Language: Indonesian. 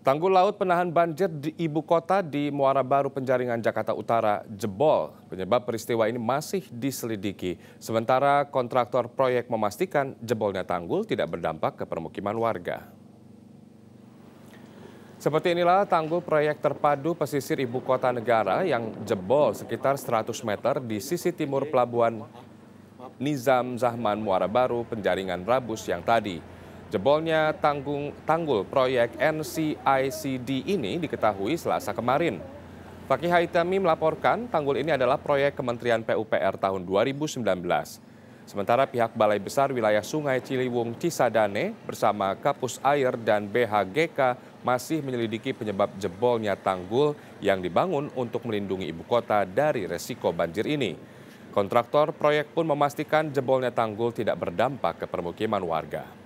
Tanggul laut penahan banjir di ibu kota di Muara Baru Penjaringan Jakarta Utara jebol. Penyebab peristiwa ini masih diselidiki. Sementara kontraktor proyek memastikan jebolnya tanggul tidak berdampak ke permukiman warga. Seperti inilah tanggul proyek terpadu pesisir ibu kota negara yang jebol sekitar 100 meter di sisi timur pelabuhan Nizam Zahman Muara Baru Penjaringan Rabu siang tadi. Jebolnya tanggung, tanggul proyek NCICD ini diketahui selasa kemarin. Fakih Haitami melaporkan tanggul ini adalah proyek Kementerian PUPR tahun 2019. Sementara pihak Balai Besar Wilayah Sungai Ciliwung Cisadane bersama Kapus Air dan BHGK masih menyelidiki penyebab jebolnya tanggul yang dibangun untuk melindungi ibu kota dari resiko banjir ini. Kontraktor proyek pun memastikan jebolnya tanggul tidak berdampak ke permukiman warga.